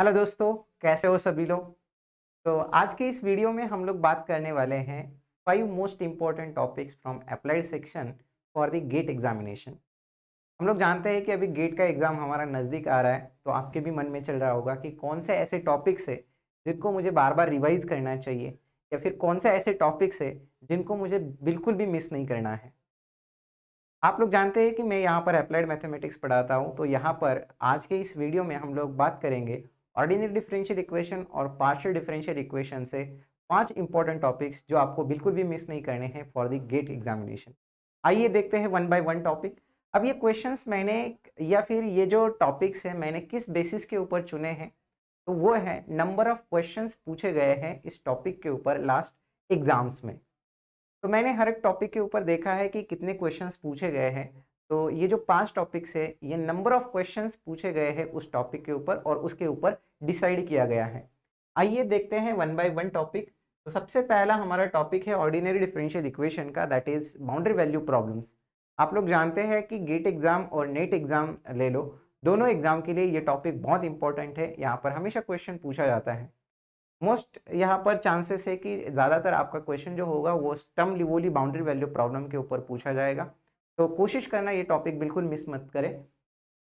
hello दोस्तों कैसे हो सभी लोग तो आज के इस वीडियो में हम लोग बात करने वाले हैं five most important topics from applied section for the GATE examination हम लोग जानते हैं कि अभी गेट का एग्ज़ाम हमारा नज़दीक आ रहा है तो आपके भी मन में चल रहा होगा कि कौन से ऐसे टॉपिक्स है जिनको मुझे बार बार रिवाइज करना चाहिए या फिर कौन से ऐसे टॉपिक्स है जिनको मुझे बिल्कुल भी मिस नहीं करना है आप लोग जानते हैं कि मैं यहाँ पर अप्लाइड मैथमेटिक्स पढ़ाता हूँ तो यहाँ पर आज के इस वीडियो में हम लोग बात करेंगे ऑर्डिनरी डिफरेंशियल इक्वेशन और पार्शियल डिफरेंशियल इक्वेशन से पांच इंपॉर्टेंट टॉपिक्स जो आपको बिल्कुल भी मिस नहीं करने हैं फॉर द गेट एग्जामिनेशन आइए देखते हैं वन बाय वन टॉपिक अब ये क्वेश्चन मैंने या फिर ये जो टॉपिक्स हैं मैंने किस बेसिस के ऊपर चुने हैं तो वो है नंबर ऑफ क्वेश्चन पूछे गए हैं इस टॉपिक के ऊपर लास्ट एग्जाम्स में तो मैंने हर एक टॉपिक के ऊपर देखा है कि कितने क्वेश्चंस पूछे गए हैं तो ये जो पांच टॉपिक्स है ये नंबर ऑफ क्वेश्चंस पूछे गए हैं उस टॉपिक के ऊपर और उसके ऊपर डिसाइड किया गया है आइए देखते हैं वन बाय वन टॉपिक तो सबसे पहला हमारा टॉपिक है ऑर्डिनरी डिफरेंशियल इक्वेशन का that is boundary value problems आप लोग जानते हैं कि गेट एग्जाम और नेट एग्जाम ले लो दोनों एग्जाम के लिए ये टॉपिक बहुत इंपॉर्टेंट है यहाँ पर हमेशा क्वेश्चन पूछा जाता है मोस्ट यहाँ पर चांसेस है कि ज़्यादातर आपका क्वेश्चन जो होगा वो Sturm Liouville boundary value problem के ऊपर पूछा जाएगा तो कोशिश करना ये टॉपिक बिल्कुल मिस मत करें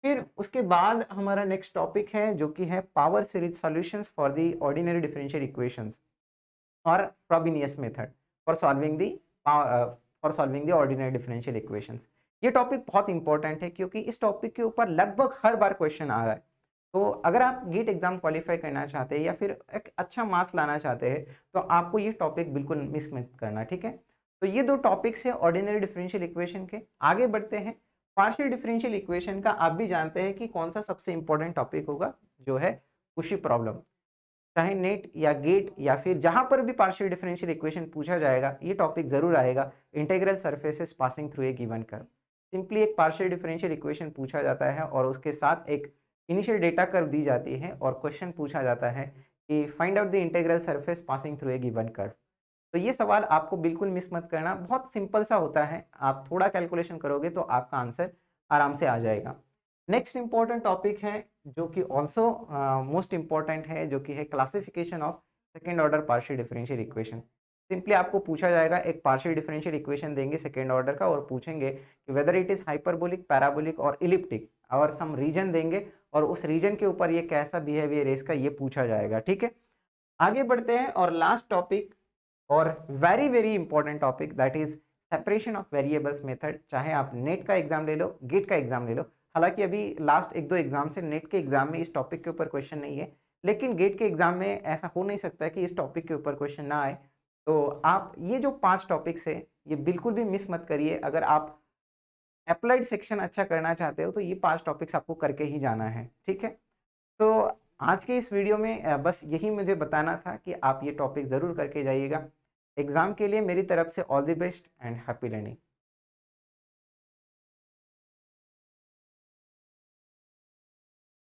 फिर उसके बाद हमारा नेक्स्ट टॉपिक है जो कि है power series solutions for the ordinary differential equations और Frobenius method for solving the for solving the ordinary differential equations ये टॉपिक बहुत इंपॉर्टेंट है क्योंकि इस टॉपिक के ऊपर लगभग हर बार क्वेश्चन आ रहा है तो अगर आप गेट एग्जाम क्वालिफाई करना चाहते हैं या फिर एक अच्छा मार्क्स लाना चाहते हैं तो आपको ये टॉपिक बिल्कुल मिस मत करना ठीक है तो ये दो टॉपिक्स हैं ऑर्डिनरी डिफरेंशियल इक्वेशन के आगे बढ़ते हैं पार्शियल डिफरेंशियल इक्वेशन का आप भी जानते हैं कि कौन सा सबसे इंपॉर्टेंट टॉपिक होगा जो है उसी प्रॉब्लम चाहे नेट या गेट या फिर जहां पर भी पार्शियल डिफरेंशियल इक्वेशन पूछा जाएगा ये टॉपिक जरूर आएगा integral surfaces passing through a given curve simply एक पार्शियल डिफरेंशियल इक्वेशन पूछा जाता है और उसके साथ एक इनिशियल डेटा कर्व दी जाती है और क्वेश्चन पूछा जाता है कि find out the integral surface passing through a given curve तो ये सवाल आपको बिल्कुल मिस मत करना बहुत सिंपल सा होता है आप थोड़ा कैलकुलेशन करोगे तो आपका आंसर आराम से आ जाएगा नेक्स्ट इम्पॉर्टेंट टॉपिक है जो कि ऑल्सो मोस्ट इम्पॉर्टेंट है जो कि है classification of second order partial differential equation simply आपको पूछा जाएगा एक पार्शियल डिफरेंशियल इक्वेशन देंगे सेकेंड ऑर्डर का और पूछेंगे कि whether it is hyperbolic parabolic और इलिप्टिक और सम रीजन देंगे और उस रीजन के ऊपर ये कैसा बिहेवियर है इसका ये पूछा जाएगा ठीक है आगे बढ़ते हैं और लास्ट टॉपिक और very very important topic that is separation of variables method चाहे आप नेट का एग्जाम ले लो गेट का एग्जाम ले लो हालांकि अभी लास्ट एक दो एग्जाम से नेट के एग्जाम में इस टॉपिक के ऊपर क्वेश्चन नहीं है लेकिन गेट के एग्जाम में ऐसा हो नहीं सकता कि इस टॉपिक के ऊपर क्वेश्चन ना आए तो आप ये जो पांच टॉपिक्स है ये बिल्कुल भी मिस मत करिए अगर आप अप्लाइड सेक्शन अच्छा करना चाहते हो तो ये पांच टॉपिक्स आपको करके ही जाना है ठीक है तो आज के इस वीडियो में बस यही मुझे बताना था कि आप ये टॉपिक ज़रूर करके जाइएगा एग्ज़ाम के लिए मेरी तरफ से all the best and happy learning